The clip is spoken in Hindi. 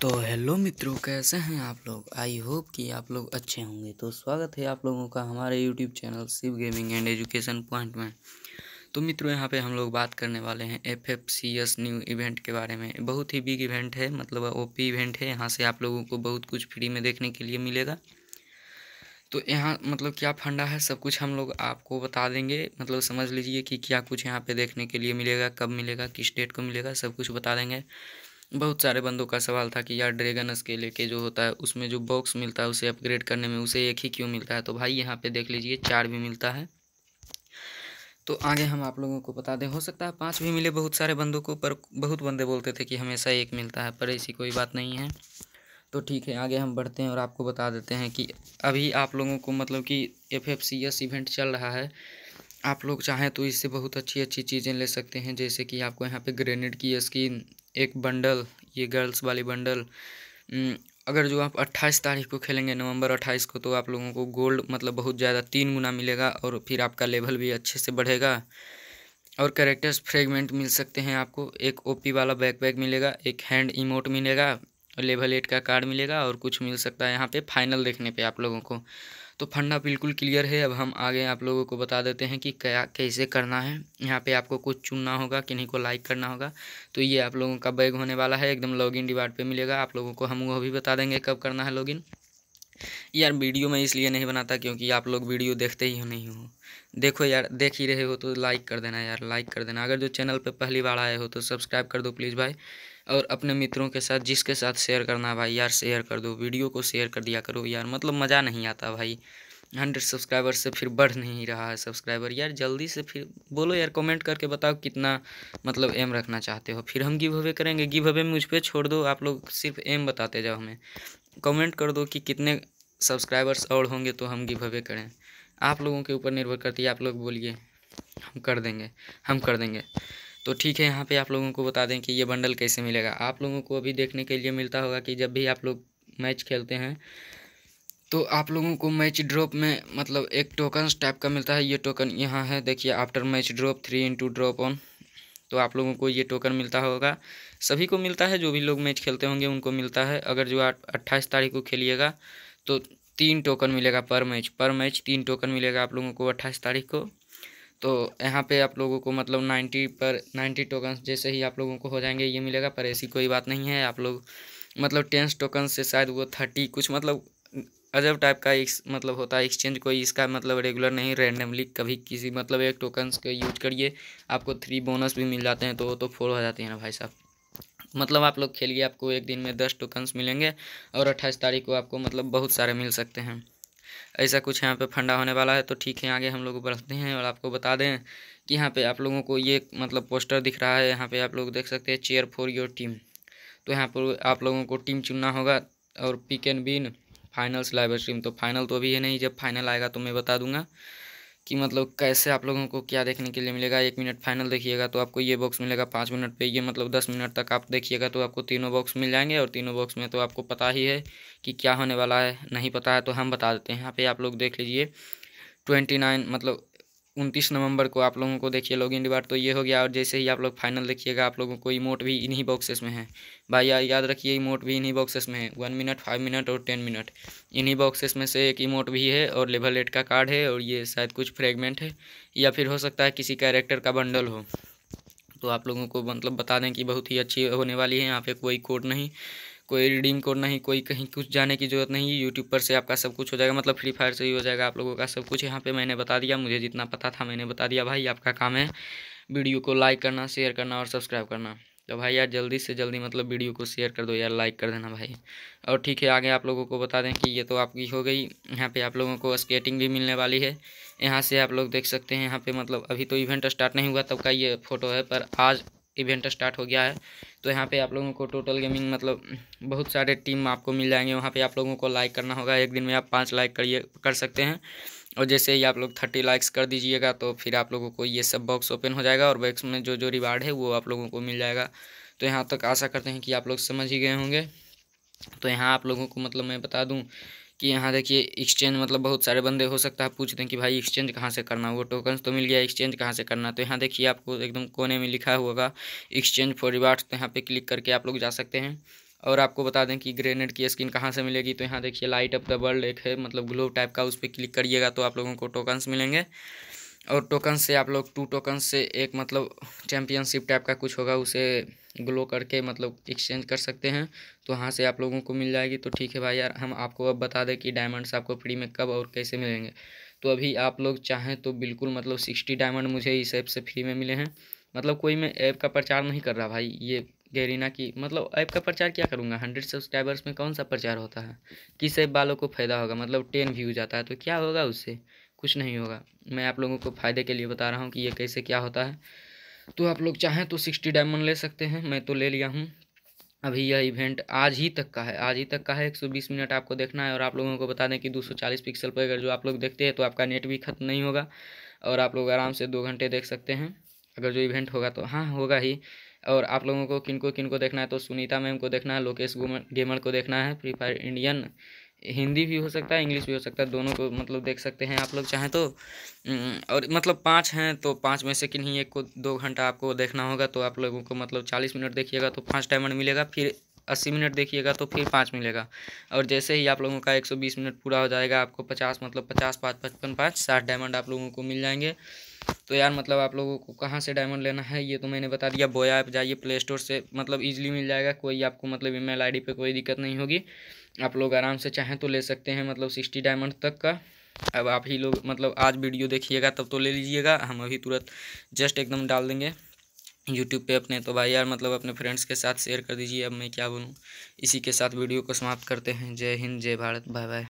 तो हेलो मित्रों कैसे हैं आप लोग आई होप कि आप लोग अच्छे होंगे तो स्वागत है आप लोगों का हमारे YouTube channel Shiv gaming and education point में तो मित्रों यहाँ पे हम लोग बात करने वाले हैं F F C S new event के बारे में बहुत ही बिग इवेंट है मतलब ओ पी इवेंट है यहाँ से आप लोगों को बहुत कुछ फ्री में देखने के लिए मिलेगा तो यहाँ मतलब क्या फंडा है सब कुछ हम लोग आपको बता देंगे मतलब समझ लीजिए कि क्या कुछ यहाँ पे देखने के लिए मिलेगा कब मिलेगा किस डेट को मिलेगा सब कुछ बता देंगे बहुत सारे बंदों का सवाल था कि यार ड्रैगन स्केल के जो होता है उसमें जो बॉक्स मिलता है उसे अपग्रेड करने में उसे एक ही क्यों मिलता है तो भाई यहाँ पे देख लीजिए चार भी मिलता है तो आगे हम आप लोगों को बता दें हो सकता है पाँच भी मिले बहुत सारे बंदों को पर बहुत बंदे बोलते थे कि हमेशा एक मिलता है पर ऐसी कोई बात नहीं है तो ठीक है आगे हम बढ़ते हैं और आपको बता देते हैं कि अभी आप लोगों को मतलब कि F F C S event चल रहा है आप लोग चाहें तो इससे बहुत अच्छी अच्छी चीज़ें ले सकते हैं जैसे कि आपको यहाँ पे ग्रेनेड की स्किन एक बंडल ये गर्ल्स वाली बंडल अगर जो आप 28 तारीख को खेलेंगे नवंबर 28 को तो आप लोगों को गोल्ड मतलब बहुत ज़्यादा तीन गुना मिलेगा और फिर आपका लेवल भी अच्छे से बढ़ेगा और करेक्टर्स फ्रेगमेंट मिल सकते हैं आपको एक ओपी वाला बैक बैग मिलेगा एक हैंड इमोट मिलेगा लेवल एट का कार्ड मिलेगा और कुछ मिल सकता है यहाँ पे फाइनल देखने पे आप लोगों को तो फंडा बिल्कुल क्लियर है अब हम आगे आप लोगों को बता देते हैं कि क्या कैसे करना है यहाँ पे आपको कुछ चुनना होगा किन्हीं को लाइक करना होगा तो ये आप लोगों का बैग होने वाला है एकदम लॉगिन इन पे मिलेगा आप लोगों को हम वो भी बता देंगे कब करना है लॉगिन यार वीडियो मैं इसलिए नहीं बनाता क्योंकि आप लोग वीडियो देखते ही नहीं हो देखो यार देख ही रहे हो तो लाइक कर देना यार लाइक कर देना अगर जो चैनल पे पहली बार आए हो तो सब्सक्राइब कर दो प्लीज़ भाई और अपने मित्रों के साथ जिसके साथ शेयर करना भाई यार शेयर कर दो वीडियो को शेयर कर दिया करो यार मतलब मज़ा नहीं आता भाई हंड्रेड सब्सक्राइबर से फिर बढ़ नहीं रहा है सब्सक्राइबर यार जल्दी से फिर बोलो यार कमेंट करके बताओ कितना मतलब एम रखना चाहते हो फिर हम गिव अवे करेंगे गिव अवे मुझ पर छोड़ दो आप लोग सिर्फ एम बताते जाओ हमें कमेंट कर दो कि कितने सब्सक्राइबर्स और होंगे तो हम गिव अवे करें आप लोगों के ऊपर निर्भर करती है आप लोग बोलिए हम कर देंगे हम कर देंगे तो ठीक है यहाँ पर आप लोगों को बता दें कि ये बंडल कैसे मिलेगा आप लोगों को अभी देखने के लिए मिलता होगा कि जब भी आप लोग मैच खेलते हैं तो आप लोगों को मैच ड्रॉप में मतलब एक टोकन टाइप का मिलता है ये टोकन यहाँ है देखिए after match drop three into drop on तो आप लोगों को ये टोकन मिलता होगा सभी को मिलता है जो भी लोग मैच खेलते होंगे उनको मिलता है अगर जो अट्ठाईस तारीख को खेलिएगा तो तीन टोकन मिलेगा पर मैच पर मैच तीन टोकन मिलेगा आप लोगों को अट्ठाईस तारीख को तो यहाँ पे आप लोगों को मतलब नाइन्टी पर नाइन्टी टोकन जैसे ही आप लोगों को हो जाएंगे ये मिलेगा पर ऐसी कोई बात नहीं है आप लोग मतलब टेंस टोकन से शायद वो थर्टी कुछ मतलब अजब टाइप का एक मतलब होता है एक्सचेंज कोई इसका मतलब रेगुलर नहीं रैंडमली कभी किसी मतलब एक टोकन्स का यूज करिए आपको थ्री बोनस भी मिल जाते हैं तो वो तो फोर हो जाते हैं ना भाई साहब मतलब आप लोग खेलिए आपको एक दिन में दस टोकन्स मिलेंगे और अट्ठाईस तारीख को आपको मतलब बहुत सारे मिल सकते हैं ऐसा कुछ यहाँ पे फंडा होने वाला है तो ठीक है आगे हम लोग बढ़ते हैं और आपको बता दें कि यहाँ पे आप लोगों को ये मतलब पोस्टर दिख रहा है यहाँ पे आप लोग देख सकते हैं चेयर फॉर योर टीम तो यहाँ पर आप लोगों को टीम चुनना होगा और pick and ban finals live stream तो फाइनल तो अभी है नहीं जब फाइनल आएगा तो मैं बता दूंगा कि मतलब कैसे आप लोगों को क्या देखने के लिए मिलेगा एक मिनट फाइनल देखिएगा तो आपको ये बॉक्स मिलेगा पाँच मिनट पे ये मतलब दस मिनट तक आप देखिएगा तो आपको तीनों बॉक्स मिल जाएंगे और तीनों बॉक्स में तो आपको पता ही है कि क्या होने वाला है नहीं पता है तो हम बता देते हैं यहाँ पे आप लोग देख लीजिए ट्वेंटी नाइन मतलब उनतीस नवंबर को आप लोगों को देखिए इन डिवार तो ये हो गया और जैसे ही आप लोग फाइनल देखिएगा आप लोगों को इमोट भी इन्हीं बॉक्सेस में है भाई याद रखिए इमोट भी इन्हीं बॉक्सेस में है वन मिनट फाइव मिनट और टेन मिनट इन्हीं बॉक्सेस में से एक इमोट भी है और लेवल एट का कार्ड है और ये शायद कुछ फ्रेगमेंट है या फिर हो सकता है किसी कैरेक्टर का बंडल हो तो आप लोगों को मतलब बता दें कि बहुत ही अच्छी होने वाली है यहाँ पे कोई कोड नहीं कोई रिडीम कोड नहीं कोई कहीं कुछ जाने की ज़रूरत नहीं यूट्यूब पर से आपका सब कुछ हो जाएगा मतलब फ्री फायर से ही हो जाएगा आप लोगों का सब कुछ यहाँ पे मैंने बता दिया मुझे जितना पता था मैंने बता दिया भाई आपका काम है वीडियो को लाइक करना शेयर करना और सब्सक्राइब करना तो भाई यार जल्दी से जल्दी मतलब वीडियो को शेयर कर दो यार लाइक कर देना भाई और ठीक है आगे आप लोगों को बता दें कि ये तो आपकी हो गई यहाँ पे आप लोगों को स्केटिंग भी मिलने वाली है यहाँ से आप लोग देख सकते हैं यहाँ पे मतलब अभी तो इवेंट स्टार्ट नहीं हुआ तब का ये फोटो है पर आज इवेंट स्टार्ट हो गया है तो यहाँ पे आप लोगों को टोटल गेमिंग मतलब बहुत सारे टीम आपको मिल जाएंगे वहाँ पे आप लोगों को लाइक करना होगा एक दिन में आप पाँच लाइक करिए कर सकते हैं और जैसे ही आप लोग थर्टी लाइक्स कर दीजिएगा तो फिर आप लोगों को ये सब बॉक्स ओपन हो जाएगा और बॉक्स में जो जो रिवार्ड है वो आप लोगों को मिल जाएगा तो यहाँ तक आशा करते हैं कि आप लोग समझ ही गए होंगे तो यहाँ आप लोगों को मतलब मैं बता दूँ कि यहाँ देखिए एक्सचेंज मतलब बहुत सारे बंदे हो सकता है पूछ दें कि भाई एक्सचेंज कहाँ से करना वो टोकन्स तो मिल गया एक्सचेंज कहाँ से करना तो यहाँ देखिए आपको एकदम कोने में लिखा होगा एक्सचेंज फॉर रिवार्ड्स तो यहाँ पर क्लिक करके आप लोग जा सकते हैं और आपको बता दें कि ग्रेनेड की स्किन कहाँ से मिलेगी तो यहाँ देखिए लाइट अप द वर्ल्ड एक है मतलब ग्लोव टाइप का उस पर क्लिक करिएगा तो आप लोगों को टोकन्स मिलेंगे और टोकन से आप लोग टू टोकन से एक मतलब चैम्पियनशिप टाइप का कुछ होगा उसे ग्लो करके मतलब एक्सचेंज कर सकते हैं तो वहाँ से आप लोगों को मिल जाएगी तो ठीक है भाई यार हम आपको अब बता दें कि डायमंड्स आपको फ्री में कब और कैसे मिलेंगे तो अभी आप लोग चाहें तो बिल्कुल मतलब सिक्सटी डायमंड मुझे इस ऐप से फ्री में मिले हैं मतलब कोई मैं ऐप का प्रचार नहीं कर रहा भाई ये गहरीना की मतलब ऐप का प्रचार क्या करूँगा हंड्रेड सब्सक्राइबर्स में कौन सा प्रचार होता है किस ऐप वालों को फ़ायदा होगा मतलब टेन व्यूज आता है तो क्या होगा उससे कुछ नहीं होगा मैं आप लोगों को फ़ायदे के लिए बता रहा हूँ कि ये कैसे क्या होता है तो आप लोग चाहें तो सिक्सटी डायमंड ले सकते हैं मैं तो ले लिया हूँ अभी यह इवेंट आज ही तक का है आज ही तक का है 120 मिनट आपको देखना है और आप लोगों को बता दें कि 240 पिक्सल पर अगर जो आप लोग देखते हैं तो आपका नेट भी खत्म नहीं होगा और आप लोग आराम से दो घंटे देख सकते हैं अगर जो इवेंट होगा तो हाँ होगा ही और आप लोगों को किनको किनको देखना है तो सुनीता मैम को देखना है लोकेश गेमर को देखना है फ्री फायर इंडियन हिंदी भी हो सकता है इंग्लिश भी हो सकता है दोनों को मतलब देख सकते हैं आप लोग चाहें तो और मतलब पाँच हैं तो पाँच में से किन्हीं एक को दो घंटा आपको देखना होगा तो आप लोगों को मतलब चालीस मिनट देखिएगा तो पाँच डायमंड मिलेगा फिर अस्सी मिनट देखिएगा तो फिर पाँच मिलेगा और जैसे ही आप लोगों का एक सौ बीस मिनट पूरा हो जाएगा आपको पचास मतलब पचास पाँच पचपन पाँच साठ डायमंड आप लोगों को मिल जाएंगे तो यार मतलब आप लोगों को कहाँ से डायमंड लेना है ये तो मैंने बता दिया बोया ऐप जाइए प्ले स्टोर से मतलब ईजिली मिल जाएगा कोई आपको मतलब ईमेल आईडी पे कोई दिक्कत नहीं होगी आप लोग आराम से चाहें तो ले सकते हैं मतलब सिक्सटी डायमंड तक का अब आप ही लोग मतलब आज वीडियो देखिएगा तब तो ले लीजिएगा हम अभी तुरंत जस्ट एकदम डाल देंगे यूट्यूब पे अपने तो भाई यार मतलब अपने फ्रेंड्स के साथ शेयर कर दीजिए अब मैं क्या बोलूँ इसी के साथ वीडियो को समाप्त करते हैं जय हिंद जय भारत बाय बाय